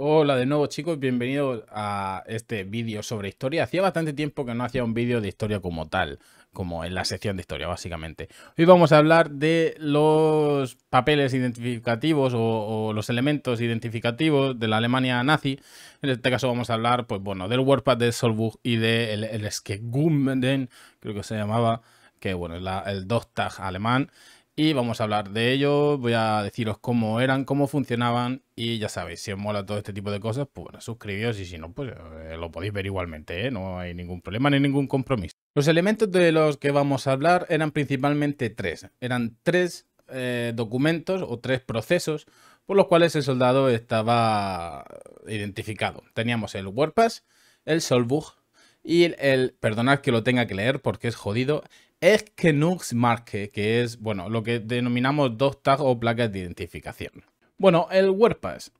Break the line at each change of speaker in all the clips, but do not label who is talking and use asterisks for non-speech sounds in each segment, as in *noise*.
Hola de nuevo chicos, bienvenidos a este vídeo sobre historia. Hacía bastante tiempo que no hacía un vídeo de historia como tal, como en la sección de historia básicamente. Hoy vamos a hablar de los papeles identificativos o, los elementos identificativos de la Alemania nazi. En este caso vamos a hablar, pues bueno, del WordPad de Solbuch y del de el, creo que se llamaba, que bueno, es el tag alemán y vamos a hablar de ello Voy a deciros cómo eran, cómo funcionaban y ya sabéis, si os mola todo este tipo de cosas, pues bueno, suscribíos y si no, pues eh, lo podéis ver igualmente, ¿eh? no hay ningún problema ni ningún compromiso. Los elementos de los que vamos a hablar eran principalmente tres. Eran tres eh, documentos o tres procesos por los cuales el soldado estaba identificado. Teníamos el WordPass, el Solbug y el, perdonad que lo tenga que leer porque es jodido, es que Nux marque, que es bueno, lo que denominamos dos tags o placas de identificación. Bueno, el WordPass.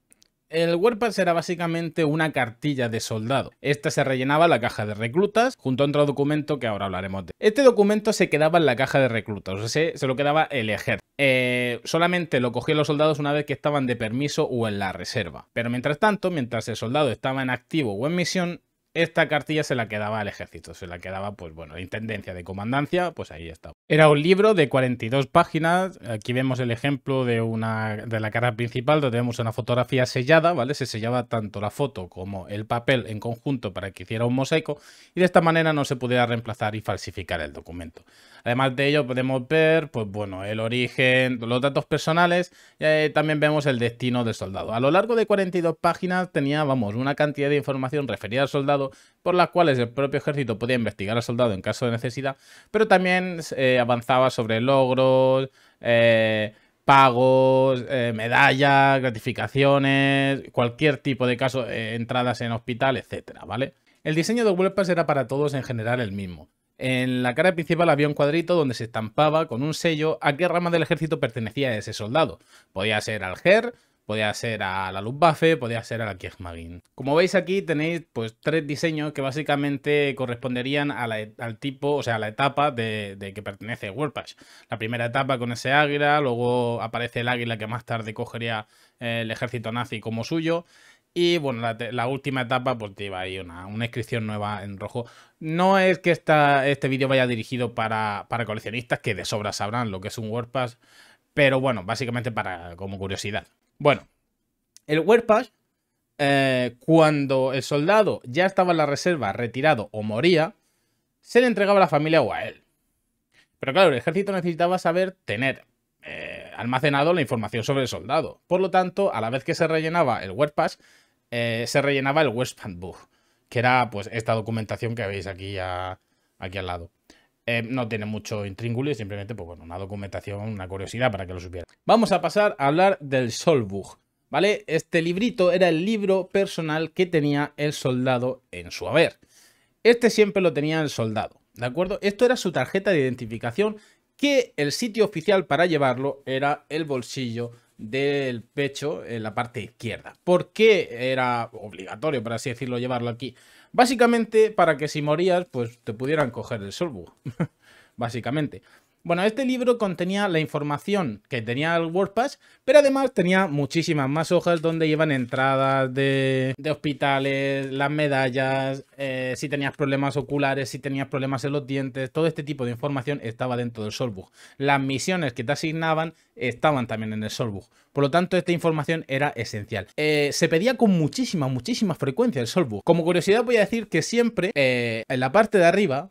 El WordPass era básicamente una cartilla de soldado. Esta se rellenaba en la caja de reclutas junto a otro documento que ahora hablaremos de. Este documento se quedaba en la caja de reclutas, o sea, se, lo quedaba el ejército. Eh, solamente lo cogían los soldados una vez que estaban de permiso o en la reserva. Pero mientras tanto, mientras el soldado estaba en activo o en misión, esta cartilla se la quedaba al ejército, se la quedaba, pues bueno, la intendencia, de comandancia, pues ahí estaba. Era un libro de 42 páginas. Aquí vemos el ejemplo de, una, de la cara principal, donde vemos una fotografía sellada, ¿vale? Se sellaba tanto la foto como el papel en conjunto para que hiciera un mosaico y de esta manera no se pudiera reemplazar y falsificar el documento. Además de ello podemos ver, pues bueno, el origen, los datos personales y eh, también vemos el destino del soldado. A lo largo de 42 páginas tenía, una cantidad de información referida al soldado por las cuales el propio ejército podía investigar al soldado en caso de necesidad, pero también eh, avanzaba sobre logros, eh, pagos, medallas, gratificaciones, cualquier tipo de caso, entradas en hospital, etcétera, ¿vale? El diseño de WordPress era para todos en general el mismo, en la cara principal había un cuadrito donde se estampaba con un sello a qué rama del ejército pertenecía ese soldado. Podía ser al GER, podía ser a la Luftwaffe, podía ser a la Kriegsmarine. Como veis aquí tenéis pues tres diseños que básicamente corresponderían e, al tipo, o sea, a la etapa de, que pertenece Warpath. La primera etapa con ese águila, luego aparece el águila que más tarde cogería el ejército nazi como suyo. Y bueno, la, última etapa pues lleva ahí una, una, inscripción nueva en rojo. No es que esta, este vídeo vaya dirigido para, coleccionistas que de sobra sabrán lo que es un WordPass, pero bueno, básicamente para como curiosidad. Bueno, el WordPass, eh, cuando el soldado ya estaba en la reserva, retirado o moría, se le entregaba a la familia o a él. Pero claro, el ejército necesitaba saber tener eh, almacenado la información sobre el soldado. Por lo tanto, a la vez que se rellenaba el WordPass, eh, se rellenaba el Westband Book, que era pues esta documentación que veis aquí, aquí al lado. Eh, no tiene mucho intríngulis, simplemente pues, bueno, una documentación, una curiosidad para que lo supieran. Vamos a pasar a hablar del Solbug. ¿Vale? Este librito era el libro personal que tenía el soldado en su haber. Este siempre lo tenía el soldado, ¿de acuerdo? Esto era su tarjeta de identificación que el sitio oficial para llevarlo era el bolsillo del pecho en la parte izquierda. ¿Por qué era obligatorio, para así decirlo, llevarlo aquí? Básicamente para que si morías, pues te pudieran coger el solvo. *laughs* Básicamente. Bueno, este libro contenía la información que tenía el WordPass, pero además tenía muchísimas más hojas donde iban entradas de, hospitales, las medallas, eh, si tenías problemas oculares, si tenías problemas en los dientes, todo este tipo de información estaba dentro del Solbook. Las misiones que te asignaban estaban también en el Solbook. Por lo tanto, esta información era esencial. Eh, se pedía con muchísima, muchísima frecuencia el Solbook. Como curiosidad voy a decir que siempre eh, en la parte de arriba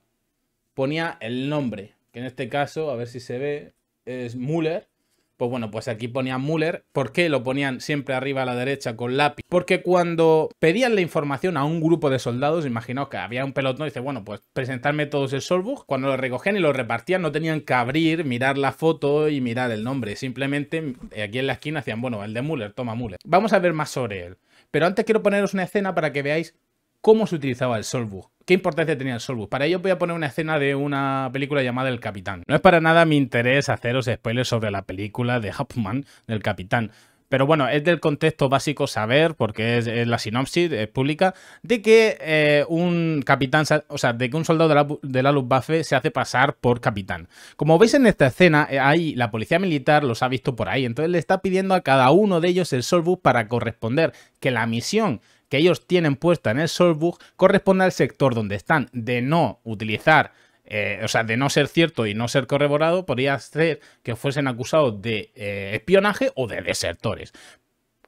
ponía el nombre que en este caso, a ver si se ve, es Müller. Pues bueno, pues aquí ponían Müller. ¿Por qué lo ponían siempre arriba a la derecha con lápiz? Porque cuando pedían la información a un grupo de soldados, imaginaos que había un pelotón y dice, bueno, pues presentarme todos el Solbug. Cuando lo recogían y lo repartían, no tenían que abrir, mirar la foto y mirar el nombre. Simplemente eh, aquí en la esquina hacían, bueno, el de Müller, toma Müller. Vamos a ver más sobre él. Pero antes quiero poneros una escena para que veáis cómo se utilizaba el Solbug. ¿Qué importancia tenía el Solbug? Para ello voy a poner una escena de una película llamada El Capitán. No es para nada mi interés haceros spoilers sobre la película de Huffman, del Capitán. Pero bueno, es del contexto básico saber, porque es, la sinopsis es pública, de que eh, un capitán, o sea, de un soldado de la, Luz Luftwaffe se hace pasar por capitán. Como veis en esta escena, hay eh, la policía militar los ha visto por ahí, entonces le está pidiendo a cada uno de ellos el Solbus para corresponder que la misión que ellos tienen puesta en el solbuch corresponde al sector donde están. De no utilizar, eh, o sea, de no ser cierto y no ser corroborado, podría ser que fuesen acusados de eh, espionaje o de desertores.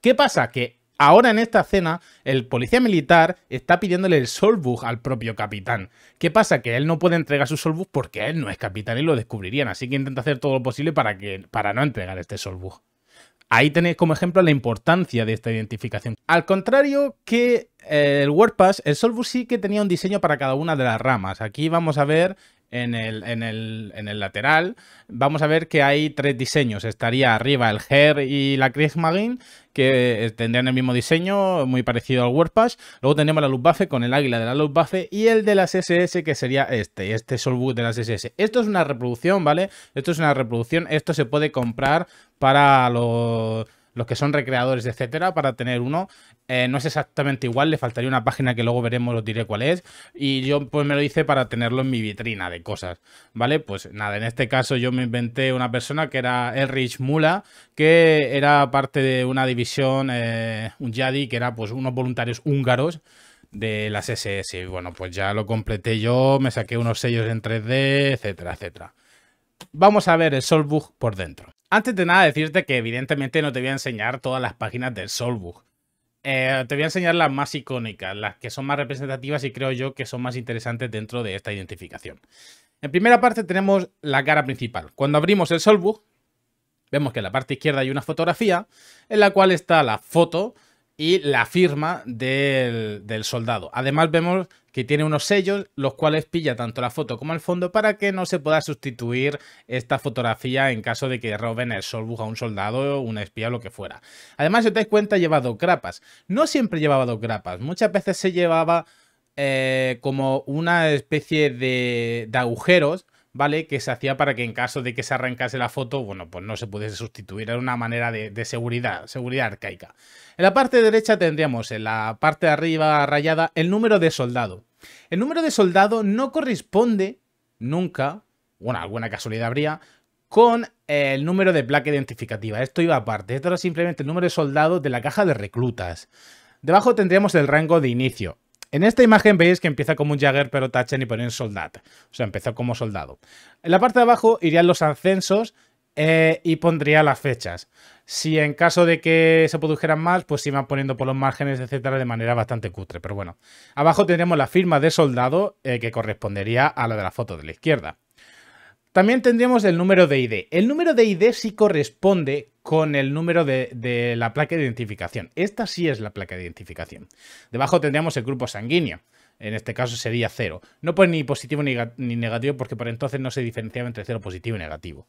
¿Qué pasa? Que Ahora en esta escena, el policía militar está pidiéndole el solbug al propio capitán. ¿Qué pasa? Que él no puede entregar su solbug porque él no es capitán y lo descubrirían. Así que intenta hacer todo lo posible para, que, para no entregar este solbug. Ahí tenéis como ejemplo la importancia de esta identificación. Al contrario que eh, el WordPass, el Solvus sí que tenía un diseño para cada una de las ramas. Aquí vamos a ver en el, en, el, lateral, vamos a ver que hay tres diseños. Estaría arriba el Her y la Kriegsmarine, que eh, tendrían el mismo diseño, muy parecido al Warpath. Luego tenemos la Luftwaffe con el águila de la Luftwaffe y el de las SS, que sería este, este solboot de las SS. Esto es una reproducción, ¿vale? Esto es una reproducción, esto se puede comprar para los los que son recreadores, etcétera, para tener uno. Eh, no es exactamente igual, le faltaría una página que luego veremos, os diré cuál es. Y yo pues me lo hice para tenerlo en mi vitrina de cosas, ¿vale? Pues nada, en este caso yo me inventé una persona que era Erich Mula, que era parte de una división, eh, un Yadi, que era pues unos voluntarios húngaros de las SS. Y bueno, pues ya lo completé yo, me saqué unos sellos en 3D, etcétera, etcétera. Vamos a ver el Solbug por dentro. Antes de nada decirte que evidentemente no te voy a enseñar todas las páginas del Solbook. Eh, te voy a enseñar las más icónicas, las que son más representativas y creo yo que son más interesantes dentro de esta identificación. En primera parte tenemos la cara principal. Cuando abrimos el Solbook, vemos que en la parte izquierda hay una fotografía en la cual está la foto y la firma del soldado. Además vemos que tiene unos sellos los cuales pilla tanto la foto como el fondo para que no se pueda sustituir esta fotografía en caso de que roben el solbuja a un soldado, una espía o lo que fuera. Además, si os dais cuenta, lleva dos grapas. No siempre llevaba dos grapas, muchas veces se llevaba eh, como una especie de, agujeros ¿vale? Que se hacía para que en caso de que se arrancase la foto, bueno, pues no se pudiese sustituir. Era una manera de, de, seguridad, seguridad arcaica. En la parte derecha tendríamos en la parte de arriba rayada el número de soldado. El número de soldado no corresponde nunca, bueno, alguna casualidad habría, con el número de placa identificativa. Esto iba aparte, esto era simplemente el número de soldado de la caja de reclutas. Debajo tendríamos el rango de inicio. En esta imagen veis que empieza como un Jagger pero tachen y ponen soldado. O sea, empezó como soldado. En la parte de abajo irían los ascensos eh, y pondría las fechas. Si en caso de que se produjeran más, pues se iban poniendo por los márgenes, etcétera, de manera bastante cutre. Pero bueno, abajo tendríamos la firma de soldado eh, que correspondería a la de la foto de la izquierda. También tendríamos el número de ID. El número de ID sí corresponde con el número de, de, la placa de identificación. Esta sí es la placa de identificación. Debajo tendríamos el grupo sanguíneo en este caso sería cero, No puede ni positivo ni, negativo porque por entonces no se diferenciaba entre cero positivo y negativo.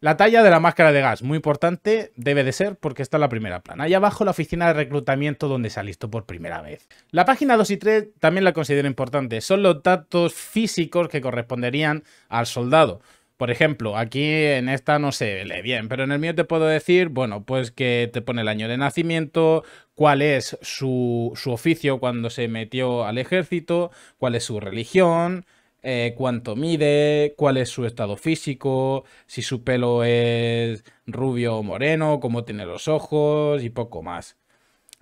La talla de la máscara de gas, muy importante, debe de ser porque está en la primera plana. Allá abajo la oficina de reclutamiento donde se alistó por primera vez. La página 2 y 3 también la considero importante. Son los datos físicos que corresponderían al soldado. Por ejemplo, aquí en esta no se lee bien, pero en el mío te puedo decir, bueno, pues que te pone el año de nacimiento, cuál es su, su oficio cuando se metió al ejército, cuál es su religión, eh, cuánto mide, cuál es su estado físico, si su pelo es rubio o moreno, cómo tiene los ojos y poco más.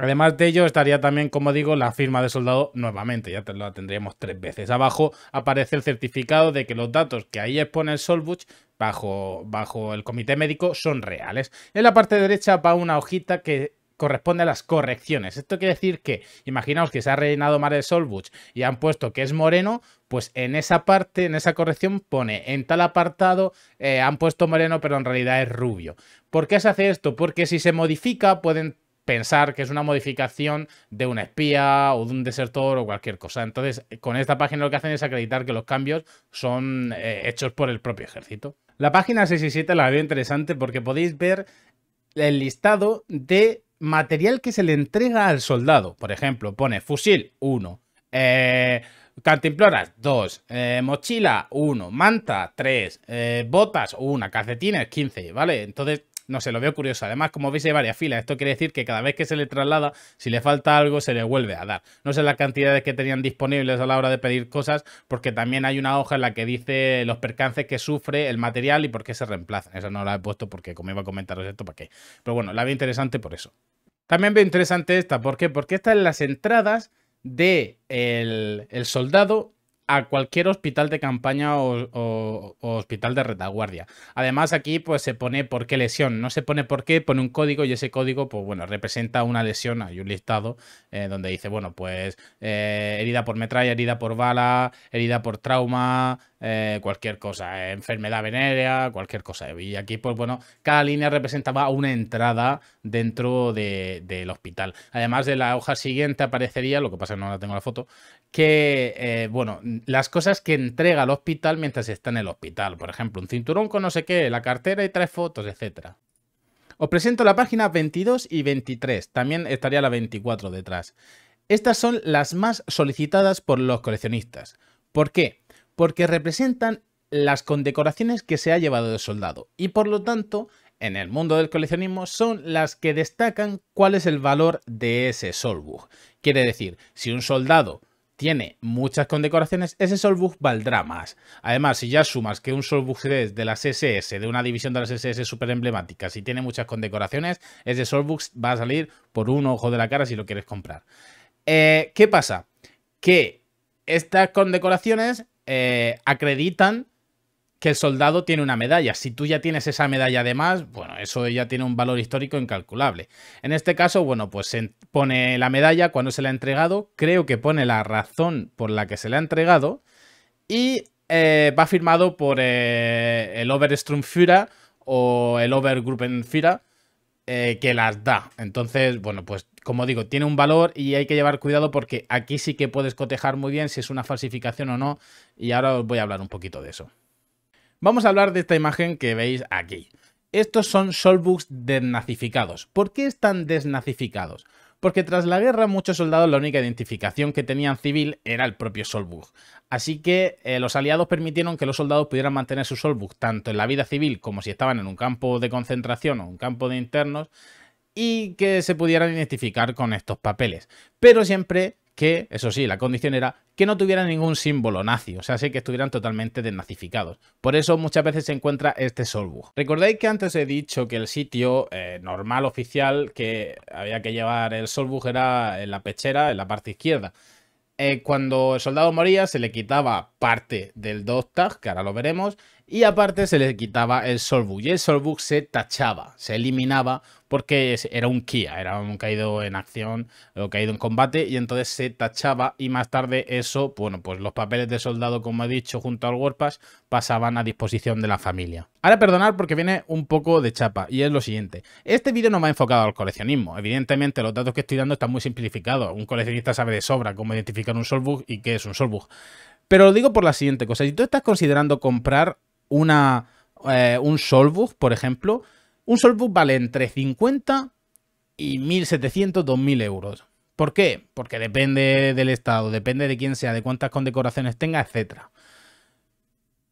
Además de ello, estaría también, como digo, la firma de soldado nuevamente, ya la tendríamos tres veces. Abajo aparece el certificado de que los datos que ahí expone el Solvuch bajo, el comité médico son reales. En la parte derecha va una hojita que corresponde a las correcciones. Esto quiere decir que, imaginaos que se ha rellenado mal el Solbuch y han puesto que es moreno, pues en esa parte, en esa corrección pone, en tal apartado eh, han puesto moreno, pero en realidad es rubio. ¿Por qué se hace esto? Porque si se modifica pueden pensar que es una modificación de un espía o de un desertor o cualquier cosa. Entonces, con esta página lo que hacen es acreditar que los cambios son eh, hechos por el propio ejército. La página 7 la veo interesante porque podéis ver el listado de material que se le entrega al soldado. Por ejemplo, pone fusil 1, eh, cantimploras 2, eh, mochila 1, manta 3, botas 1, calcetines 15, ¿vale? Entonces no sé, lo veo curioso. Además, como veis, hay varias filas. Esto quiere decir que cada vez que se le traslada, si le falta algo, se le vuelve a dar. No sé las cantidades que tenían disponibles a la hora de pedir cosas, porque también hay una hoja en la que dice los percances que sufre el material y por qué se reemplazan. Eso no la he puesto porque, como iba a comentaros esto, ¿para qué? Pero bueno, la veo interesante por eso. También veo interesante esta. ¿Por qué? Porque es las entradas de el, el soldado a cualquier hospital de campaña o, hospital de retaguardia. Además, aquí pues se pone por qué lesión, no se pone por qué, pone un código y ese código, pues bueno, representa una lesión. Hay un listado eh, donde dice, bueno, pues eh, herida por metralla, herida por bala, herida por trauma, eh, cualquier cosa, enfermedad venérea, cualquier cosa. Y aquí, pues bueno, cada línea representaba una entrada dentro del hospital. Además, de la hoja siguiente aparecería, lo que pasa es que no la tengo la foto, que, eh, bueno, las cosas que entrega al hospital mientras está en el hospital. Por ejemplo, un cinturón con no sé qué, la cartera y tres fotos, etc. Os presento la página 22 y 23. También estaría la 24 detrás. Estas son las más solicitadas por los coleccionistas. ¿Por qué? Porque representan las condecoraciones que se ha llevado de soldado y por lo tanto en el mundo del coleccionismo son las que destacan cuál es el valor de ese Solbug. Quiere decir, si un soldado tiene muchas condecoraciones, ese Soulbook valdrá más. Además, si ya sumas que un Soulbook es de las SS, de una división de las SS súper emblemáticas, si tiene muchas condecoraciones, ese Soulbook va a salir por un ojo de la cara si lo quieres comprar. Eh, ¿Qué pasa? Que estas condecoraciones eh, acreditan que el soldado tiene una medalla. Si tú ya tienes esa medalla además, bueno, eso ya tiene un valor histórico incalculable. En este caso, bueno, pues se pone la medalla cuando se la ha entregado, creo que pone la razón por la que se la ha entregado y eh, va firmado por eh, el Obersturmführer o el Obergruppenführer eh, que las da. Entonces, bueno, pues como digo, tiene un valor y hay que llevar cuidado porque aquí sí que puedes cotejar muy bien si es una falsificación o no y ahora os voy a hablar un poquito de eso. Vamos a hablar de esta imagen que veis aquí. Estos son Solbooks desnazificados. ¿Por qué están desnazificados? Porque tras la guerra muchos soldados la única identificación que tenían civil era el propio Solbug. Así que eh, los aliados permitieron que los soldados pudieran mantener su solbook tanto en la vida civil como si estaban en un campo de concentración o un campo de internos y que se pudieran identificar con estos papeles. Pero siempre que, eso sí, la condición era que no tuvieran ningún símbolo nazi, o sea, sí que estuvieran totalmente desnazificados. Por eso muchas veces se encuentra este Solbug. Recordáis que antes he dicho que el sitio eh, normal oficial que había que llevar el Solbug era en la pechera, en la parte izquierda. Eh, cuando el soldado moría se le quitaba parte del dog que ahora lo veremos, y aparte se le quitaba el Solbug y el Solbug se tachaba, se eliminaba porque era un Kia, era un caído en acción o caído en combate y entonces se tachaba y más tarde eso, bueno, pues los papeles de soldado como he dicho junto al Warpass pasaban a disposición de la familia. Ahora perdonad porque viene un poco de chapa y es lo siguiente, este vídeo no va enfocado al coleccionismo, evidentemente los datos que estoy dando están muy simplificados, un coleccionista sabe de sobra cómo identificar un Solbug y qué es un Solbug. Pero lo digo por la siguiente cosa, si tú estás considerando comprar una, eh, un Solbug, por ejemplo, un Solbug vale entre 50 y 1.700, 2.000 euros. ¿Por qué? Porque depende del estado, depende de quién sea, de cuántas condecoraciones tenga, etc.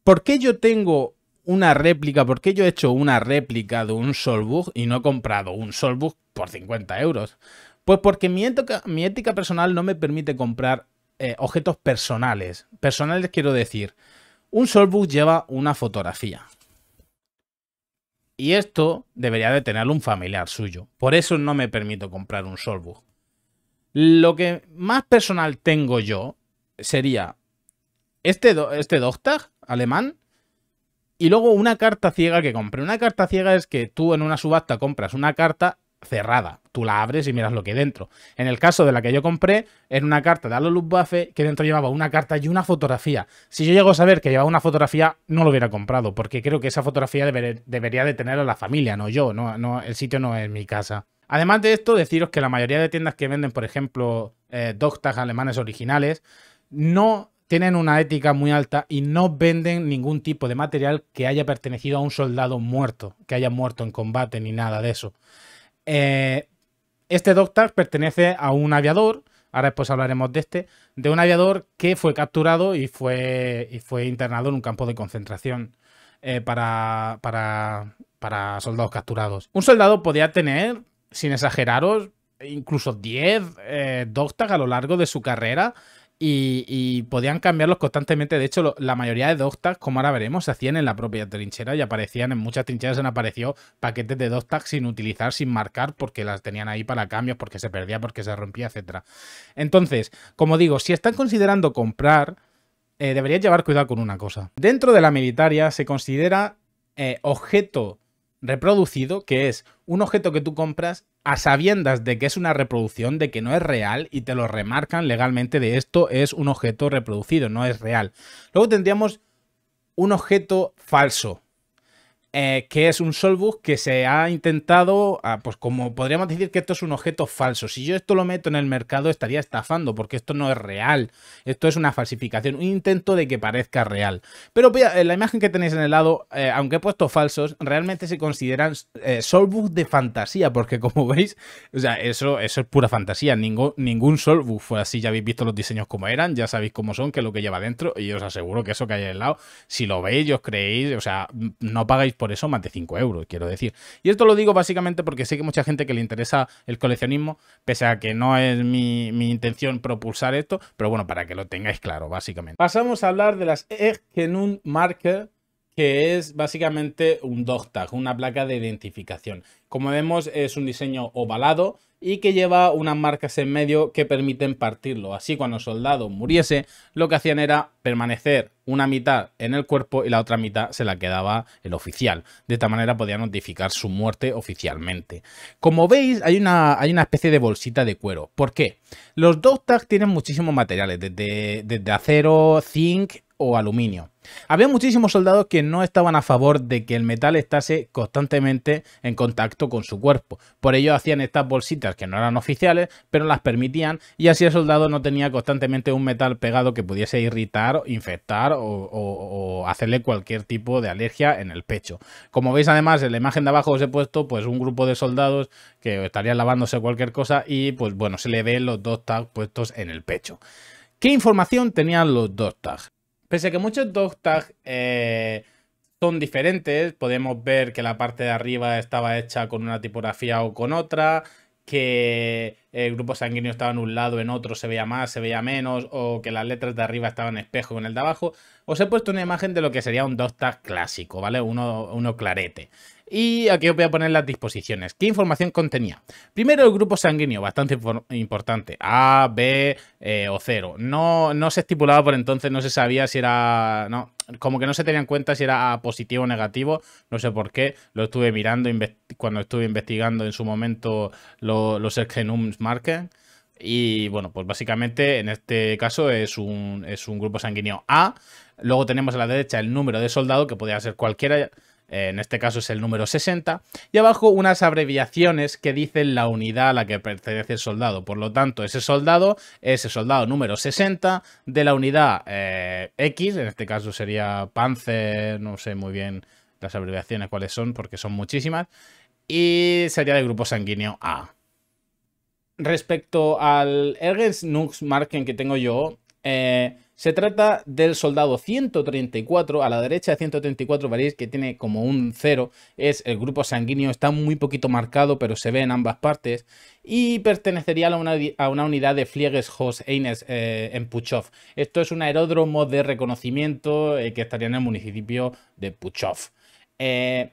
¿Por qué yo tengo una réplica? ¿Por qué yo he hecho una réplica de un Solbug y no he comprado un Solbug por 50 euros? Pues porque mi ética, mi ética personal no me permite comprar eh, objetos personales. Personales quiero decir, un solbuch lleva una fotografía. Y esto debería de tener un familiar suyo. Por eso no me permito comprar un solbuch. Lo que más personal tengo yo sería este, este Doctag alemán y luego una carta ciega que compré. Una carta ciega es que tú en una subasta compras una carta cerrada. Tú la abres y miras lo que hay dentro. En el caso de la que yo compré, era una carta de Alolus Buffet que dentro llevaba una carta y una fotografía. Si yo llego a saber que llevaba una fotografía, no lo hubiera comprado, porque creo que esa fotografía debería de tener a la familia, no yo, no, no, el sitio no es mi casa. Además de esto, deciros que la mayoría de tiendas que venden, por ejemplo, eh, Doctas alemanes originales, no tienen una ética muy alta y no venden ningún tipo de material que haya pertenecido a un soldado muerto, que haya muerto en combate ni nada de eso. Eh, este doctor pertenece a un aviador, ahora después hablaremos de este, de un aviador que fue capturado y fue, y fue internado en un campo de concentración eh, para, para, para soldados capturados. Un soldado podía tener, sin exageraros, incluso 10 eh, a lo largo de su carrera y, podían cambiarlos constantemente. De hecho, la mayoría de doctas como ahora veremos, se hacían en la propia trinchera y aparecían en muchas trincheras. Han aparecido paquetes de doctags sin utilizar, sin marcar, porque las tenían ahí para cambios, porque se perdía, porque se rompía, etc. Entonces, como digo, si están considerando comprar, eh, deberían llevar cuidado con una cosa. Dentro de la militaria se considera eh, objeto reproducido, que es un objeto que tú compras a sabiendas de que es una reproducción, de que no es real y te lo remarcan legalmente de esto es un objeto reproducido, no es real. Luego tendríamos un objeto falso, eh, que es un Solbus que se ha intentado, ah, pues como podríamos decir que esto es un objeto falso. Si yo esto lo meto en el mercado estaría estafando, porque esto no es real. Esto es una falsificación, un intento de que parezca real. Pero en eh, la imagen que tenéis en el lado, eh, aunque he puesto falsos, realmente se consideran eh, Solbus de fantasía, porque como *laughs* veis, o sea, eso, eso es pura fantasía. Ningún, ningún Solbus fue así, ya habéis visto los diseños como eran, ya sabéis cómo son, que es lo que lleva dentro, y os aseguro que eso que hay en el lado, si lo veis, os creéis, o sea, no pagáis por eso más de 5 euros, quiero decir. Y esto lo digo básicamente porque sé que mucha gente que le interesa el coleccionismo, pese a que no es mi, intención propulsar esto, pero bueno, para que lo tengáis claro, básicamente. Pasamos a hablar de las un Marker, que es básicamente un dog una placa de identificación. Como vemos, es un diseño ovalado, y que lleva unas marcas en medio que permiten partirlo. Así cuando el soldado muriese, lo que hacían era permanecer una mitad en el cuerpo y la otra mitad se la quedaba el oficial. De esta manera podía notificar su muerte oficialmente. Como veis, hay una, hay una especie de bolsita de cuero. ¿Por qué? Los dos tags tienen muchísimos materiales, desde, desde acero, zinc o aluminio. Había muchísimos soldados que no estaban a favor de que el metal estase constantemente en contacto con su cuerpo. Por ello hacían estas bolsitas que no eran oficiales, pero las permitían y así el soldado no tenía constantemente un metal pegado que pudiese irritar, infectar o, o hacerle cualquier tipo de alergia en el pecho. Como veis además en la imagen de abajo os he puesto pues un grupo de soldados que estarían lavándose cualquier cosa y pues bueno se le ven los dos tags puestos en el pecho. ¿Qué información tenían los dos tags? Pese a que muchos tags tags eh, son diferentes, podemos ver que la parte de arriba estaba hecha con una tipografía o con otra, que el grupo sanguíneo estaba en un lado, en otro se veía más, se veía menos, o que las letras de arriba estaban en espejo con el de abajo. Os he puesto una imagen de lo que sería un tag clásico, ¿vale? Uno, uno clarete. Y aquí os voy a poner las disposiciones. ¿Qué información contenía? Primero el grupo sanguíneo, bastante importante. A, B eh, o 0. No, no se estipulaba por entonces, no se sabía si era... No, como que no se tenía en cuenta si era positivo o negativo, no sé por qué, lo estuve mirando cuando estuve investigando en su momento los Ergenums Marken. Y bueno, pues básicamente en este caso es un, es un grupo sanguíneo A. Luego tenemos a la derecha el número de soldado, que podría ser cualquiera, en este caso es el número 60, y abajo unas abreviaciones que dicen la unidad a la que pertenece el soldado. Por lo tanto, ese soldado es el soldado número 60 de la unidad eh, X, en este caso sería Panzer, no sé muy bien las abreviaciones cuáles son, porque son muchísimas, y sería del grupo sanguíneo A. Respecto al Ergens Nux Marken que tengo yo, eh, se trata del soldado 134, a la derecha de 134 veréis que tiene como un cero, es el grupo sanguíneo, está muy poquito marcado pero se ve en ambas partes y pertenecería a una, unidad de Fliegues Eines eh, en Puchov. Esto es un aeródromo de reconocimiento eh, que estaría en el municipio de Puchov. Eh,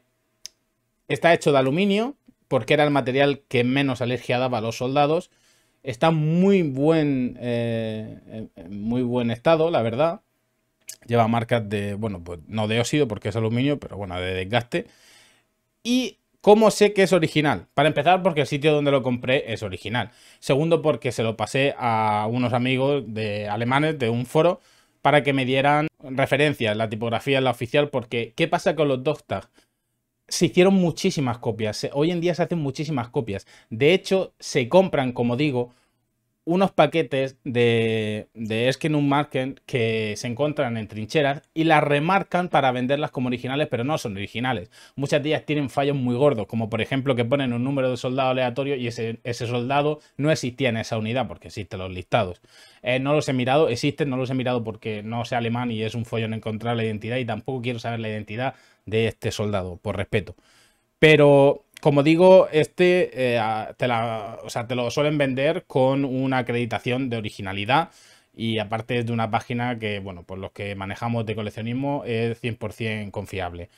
está hecho de aluminio porque era el material que menos alergia daba a los soldados Está muy buen, eh, eh, eh, muy buen estado, la verdad. Lleva marcas de, bueno, pues no de óxido porque es aluminio, pero bueno, de desgaste. Y ¿Cómo sé que es original? Para empezar, porque el sitio donde lo compré es original. Segundo, porque se lo pasé a unos amigos de alemanes de un foro para que me dieran referencia La tipografía es la oficial, porque ¿qué pasa con los dos se hicieron muchísimas copias. Hoy en día se hacen muchísimas copias. De hecho, se compran, como digo, unos paquetes de, de un Marken que se encuentran en trincheras y las remarcan para venderlas como originales, pero no son originales. Muchas de ellas tienen fallos muy gordos, como por ejemplo que ponen un número de soldado aleatorio y ese, ese soldado no existía en esa unidad, porque existen los listados. Eh, no los he mirado, existen, no los he mirado porque no sé alemán y es un follón encontrar la identidad y tampoco quiero saber la identidad de este soldado, por respeto. Pero como digo, este eh, te, lo suelen vender con una acreditación de originalidad y aparte es de una página que, bueno, por los que manejamos de coleccionismo es 100% confiable.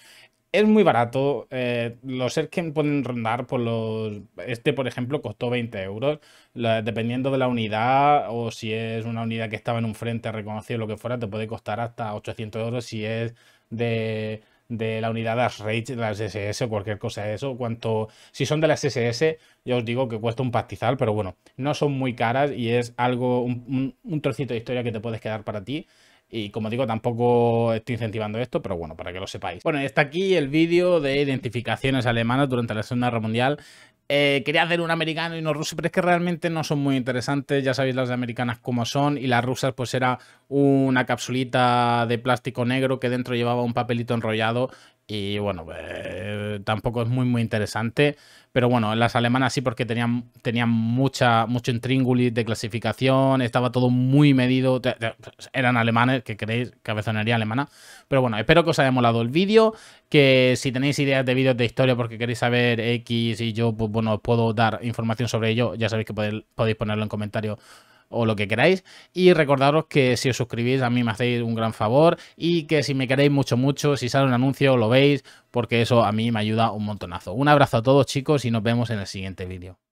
Es muy barato, eh, los que pueden rondar por los... Este, por ejemplo, costó 20 euros, dependiendo de la unidad o si es una unidad que estaba en un frente reconocido, o lo que fuera, te puede costar hasta 800 euros si es de de la unidad de las SSS o cualquier cosa de eso. Cuanto, si son de las SS, ya os digo que cuesta un pastizal, pero bueno, no son muy caras y es algo, un, trocito de historia que te puedes quedar para ti. Y como digo, tampoco estoy incentivando esto, pero bueno, para que lo sepáis. Bueno, está aquí el vídeo de identificaciones alemanas durante la Segunda Guerra Mundial. Eh, quería hacer un americano y uno ruso, pero es que realmente no son muy interesantes. Ya sabéis las americanas como son y las rusas pues era una capsulita de plástico negro que dentro llevaba un papelito enrollado y bueno, eh, tampoco es muy muy interesante. Pero bueno, las alemanas sí porque tenían, tenían mucha, mucho intríngulis de clasificación, estaba todo muy medido. Eran alemanes, que creéis, cabezonería alemana. Pero bueno, espero que os haya molado el vídeo, que si tenéis ideas de vídeos de historia porque queréis saber X y yo, pues bueno, os puedo dar información sobre ello, ya sabéis que podéis, podéis ponerlo en comentarios o lo que queráis. Y recordaros que si os suscribís a mí me hacéis un gran favor y que si me queréis mucho, mucho, si sale un anuncio lo veis porque eso a mí me ayuda un montonazo. Un abrazo a todos chicos y nos vemos en el siguiente vídeo.